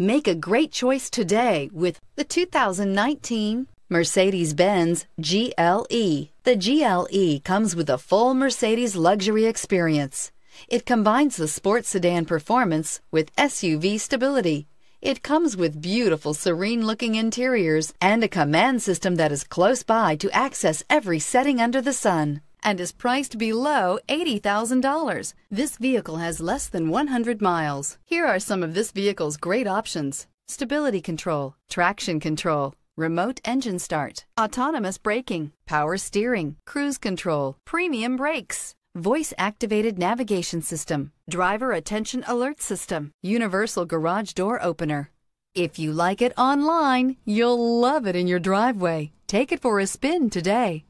Make a great choice today with the 2019 Mercedes-Benz GLE. The GLE comes with a full Mercedes luxury experience. It combines the sports sedan performance with SUV stability. It comes with beautiful, serene looking interiors and a command system that is close by to access every setting under the sun and is priced below $80,000. This vehicle has less than 100 miles. Here are some of this vehicle's great options. Stability control, traction control, remote engine start, autonomous braking, power steering, cruise control, premium brakes, voice-activated navigation system, driver attention alert system, universal garage door opener. If you like it online, you'll love it in your driveway. Take it for a spin today.